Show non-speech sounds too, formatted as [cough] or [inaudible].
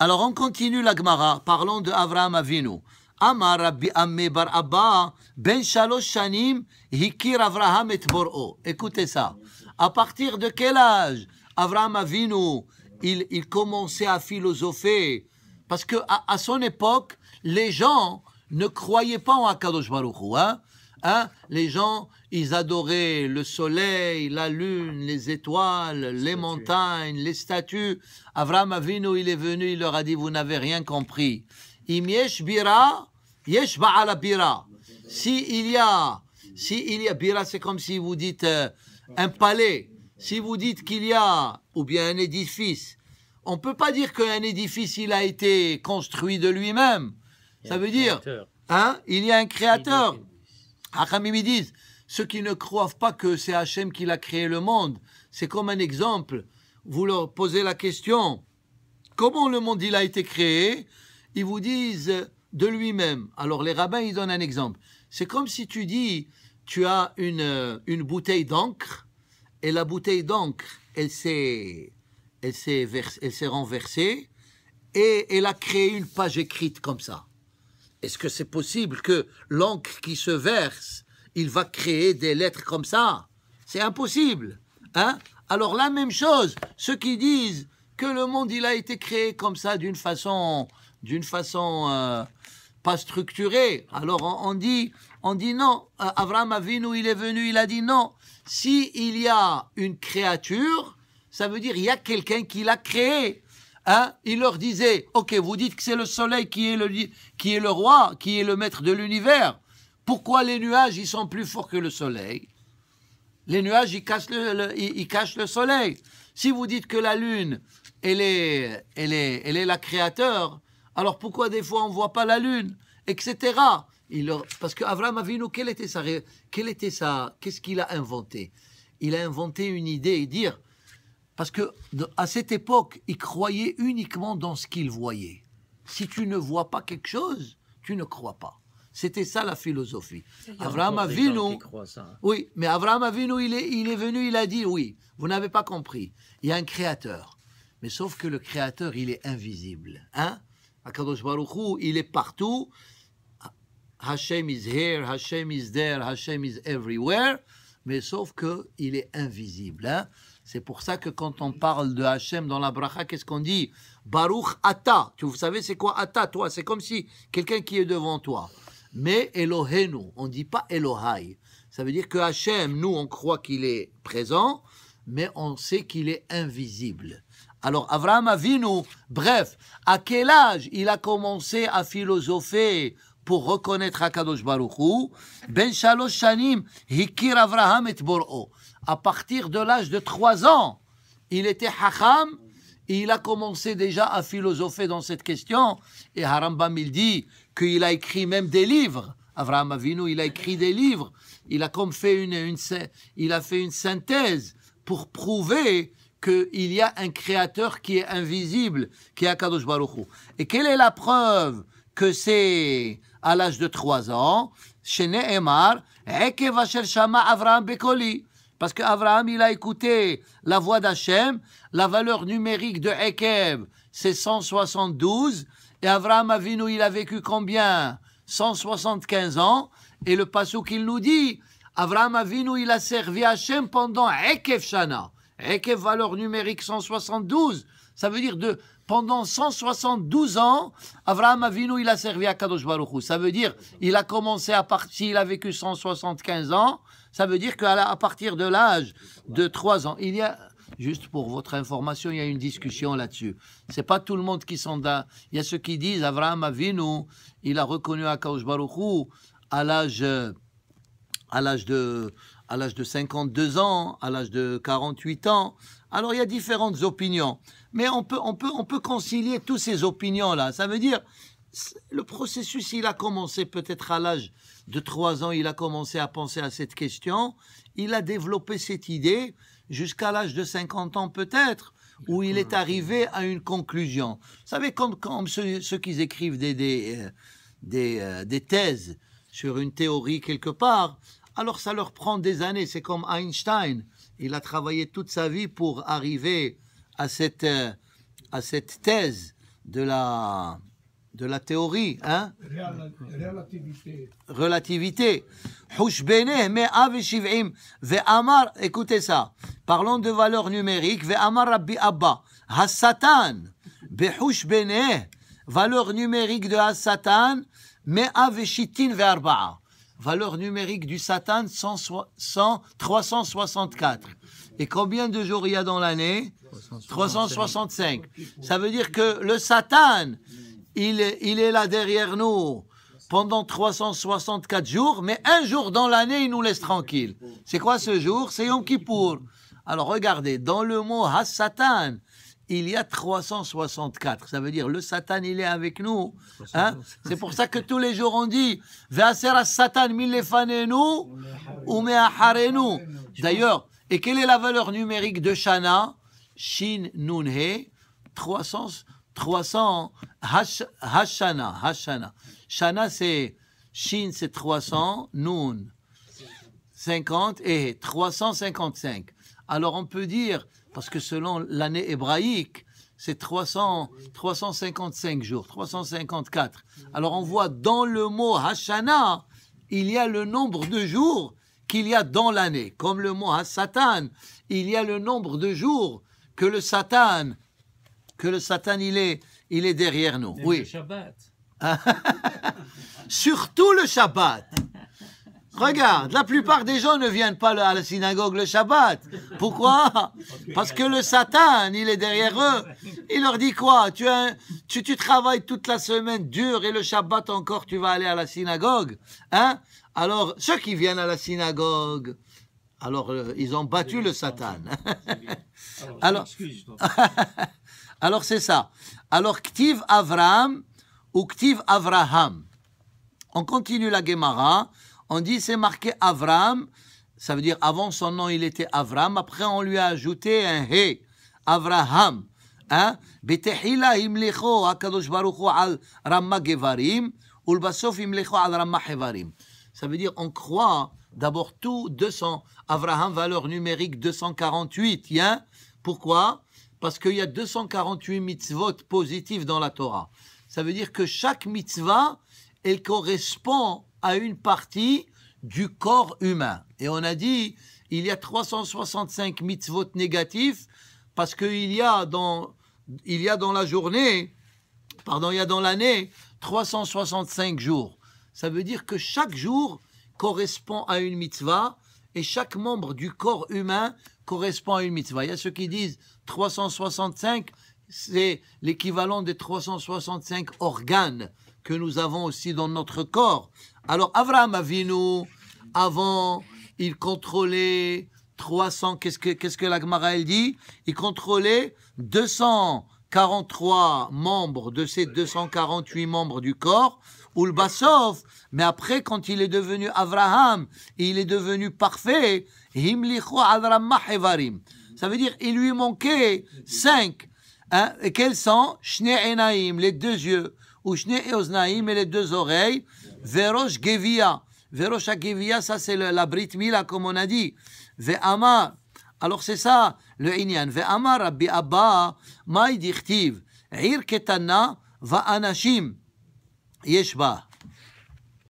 Alors on continue l'agmara, Parlons de Avraham Avinu. Amar Rabbi Bar Abba, Ben Hikir Avraham et Bor'o. Écoutez ça. À partir de quel âge Avraham Avinu, il, il commençait à philosopher Parce que à, son époque, les gens ne croyaient pas en Akadosh Baruch Hu, hein Hein? les gens, ils adoraient le soleil, la lune, les étoiles, les, montagnes, les statues. Avram Avinu, il est venu, il leur a dit, vous n'avez rien compris. bira. Si il y a, si il y a bira, c'est comme si vous dites euh, un palais. Si vous dites qu'il y a, ou bien un édifice, on ne peut pas dire qu'un édifice, il a été construit de lui-même. Ça veut dire, hein, il y a un créateur. Hachamim, disent, ceux qui ne croient pas que c'est Hachem qui a créé le monde, c'est comme un exemple. Vous leur posez la question, comment le monde il a été créé Ils vous disent de lui-même. Alors les rabbins, ils donnent un exemple. C'est comme si tu dis, tu as une, bouteille d'encre, et la bouteille d'encre, elle elle s'est renversée, et elle a créé une page écrite comme ça. Est-ce que c'est possible que l'encre qui se verse, il va créer des lettres comme ça C'est impossible. Hein Alors la même chose, ceux qui disent que le monde il a été créé comme ça d'une façon d'une façon euh, pas structurée. Alors on, dit on dit non, vu où il est venu, il a dit non. Si il y a une créature, ça veut dire il y a quelqu'un qui l'a créé. Hein, il leur disait, ok, vous dites que c'est le soleil qui est le, qui est le roi, qui est le maître de l'univers. Pourquoi les nuages, ils sont plus forts que le soleil Les nuages, ils cachent le, soleil. Si vous dites que la lune, elle est, elle est, elle est la créateur, alors pourquoi des fois on ne voit pas la lune Etc. Il leur, parce qu'Avram Avinu, quelle était ça quelle était ça qu'est-ce qu'il a inventé Il a inventé une idée et dire, parce que à cette époque, ils croyaient uniquement dans ce qu'ils voyaient. Si tu ne vois pas quelque chose, tu ne crois pas. C'était ça la philosophie. a vu nous. Hein. oui, mais Abraham a il est, il est venu, il a dit, oui, vous n'avez pas compris, il y a un créateur. Mais sauf que le créateur, il est invisible. Hein Akadosh Baruch Hu, il est partout. Hashem is here, Hashem is there, Hashem is everywhere. Mais sauf que il est invisible. Hein c'est pour ça que quand on parle de Hachem dans la bracha, qu'est-ce qu'on dit Baruch Ata. Vous savez, c'est quoi Ata, toi C'est comme si quelqu'un qui est devant toi. Mais Elohenu, on ne dit pas Elohai. Ça veut dire que Hachem, nous, on croit qu'il est présent, mais on sait qu'il est invisible. Alors, Avraham Avinu, bref, à quel âge il a commencé à philosopher pour reconnaître Akadosh Baruchou. Ben Shalosh Shanim, Hikir Avraham et Bor'o. À partir de l'âge de 3 ans, il était Hacham et il a commencé déjà à philosopher dans cette question. Et Harambam, il dit qu'il a écrit même des livres. Avraham Avinu, il a écrit des livres. Il a comme fait une, une il a fait une synthèse pour prouver qu'il y a un créateur qui est invisible, qui est Akadosh Baruchou. Et quelle est la preuve que c'est à l'âge de 3 ans, chez Nehemar, Ekev Shama Avraham Bekoli. Parce qu'Abraham, il a écouté la voix d'Hachem. La valeur numérique de Ekev, c'est 172. Et Abraham Avinu, il a vécu combien 175 ans. Et le passage qu'il nous dit, Abraham Avinu, il a servi Hachem pendant Ekev Shana. Ekev, valeur numérique 172. Ça veut dire de pendant 172 ans, Avraham Avinu, il a servi à Kadosh Baruch Ça veut dire, il a commencé à partir, il a vécu 175 ans. Ça veut dire qu'à partir de l'âge de 3 ans, il y a, juste pour votre information, il y a une discussion là-dessus. C'est pas tout le monde qui s'en da. Il y a ceux qui disent, Avraham Avinu, il a reconnu à Kadosh Baruch à l'âge, à l'âge de, à l'âge de 52 ans, à l'âge de 48 ans. Alors il y a différentes opinions, mais on peut, on peut, on peut concilier toutes ces opinions-là. Ça veut dire, le processus, il a commencé peut-être à l'âge de 3 ans, il a commencé à penser à cette question, il a développé cette idée jusqu'à l'âge de 50 ans peut-être, où il est arrivé à une conclusion. Vous savez, comme, quand ceux, qui écrivent des, euh, euh, des thèses sur une théorie quelque part, alors ça leur prend des années. C'est comme Einstein. Il a travaillé toute sa vie pour arriver à cette, euh, à cette thèse de la, de la théorie. Hein? Relativité. Relativité. Ve'amar, écoutez ça. Parlons de valeur numérique. Ve'amar Rabbi Abba. Hassatan. Behushbeneh. Valeur numérique de Hassatan. Me'a ve'arba'a valeur numérique du Satan 100, 364. Et combien de jours il y a dans l'année 365. Ça veut dire que le Satan, il, il est là derrière nous pendant 364 jours, mais un jour dans l'année, il nous laisse tranquille. C'est quoi ce jour C'est Yom Kippour. Alors regardez, dans le mot has satan », il y a 364. Ça veut dire le Satan, il est avec nous. Hein. C'est pour ça que tous les jours on dit Satan, ou D'ailleurs, et quelle est la valeur numérique de Shana Shin He 300, 300, Hashana, Hashana. Shana, c'est Shin, c'est 300, Nun, 50 et 355. Alors on peut dire parce que selon l'année hébraïque, c'est 355 jours, 354. Alors on voit dans le mot Hashana, il y a le nombre de jours qu'il y a dans l'année. Comme le mot Satan, il y a le nombre de jours que le Satan, que le Satan, il est, il est derrière nous. oui. Le Shabbat. [laughs] Surtout le Shabbat. Regarde, la plupart des gens ne viennent pas à la synagogue le Shabbat. Pourquoi Parce que le Satan, il est derrière eux. Il leur dit quoi tu, travailles toute la semaine dur et le Shabbat encore, tu vas aller à la synagogue. Hein Alors, ceux qui viennent à la synagogue, alors euh, ils ont battu le Satan. [laughs] alors, [laughs] alors c'est ça. Alors, Ktiv Avraham » ou Ktiv Avraham. On continue la Gemara. On dit c'est marqué Avram, ça veut dire avant son nom il était Avram, après on lui a ajouté un He, Avraham. Ça veut dire, on croit d'abord tout 200. Avraham, valeur numérique 248. Hein? Pourquoi Parce qu'il y a 248 mitzvot positives dans la Torah. Ça veut dire que chaque mitzvah, elle correspond une partie du corps humain. Et on a dit, il y a 365 mitzvot négatifs parce qu'il y a dans, y a dans la journée, pardon, il y a dans l'année 365 jours. Ça veut dire que chaque jour correspond à une mitzvah et chaque membre du corps humain correspond à une mitzvah. Il y a ceux qui disent 365, c'est l'équivalent des 365 organes que nous avons aussi dans notre corps. Alors vu Avinu, avant, il contrôlait 300, qu'est-ce que, quest la Gemara elle dit Il contrôlait 243 membres de ces 248 membres du corps, ou le Basov, mais après quand il est devenu Avraham, il est devenu parfait, Himlicho Ça veut dire il lui manquait 5. Hein, et quels sont Shne les deux yeux, ou Shne et les deux oreilles, וראש גבייה, וראש הגבייה, ça לברית מילה, כמו mila, ואמר, הלוך ססה לעניין, ואמר רבי אבא, מאי דכתיב, עיר קטנה ואנשים יש בה.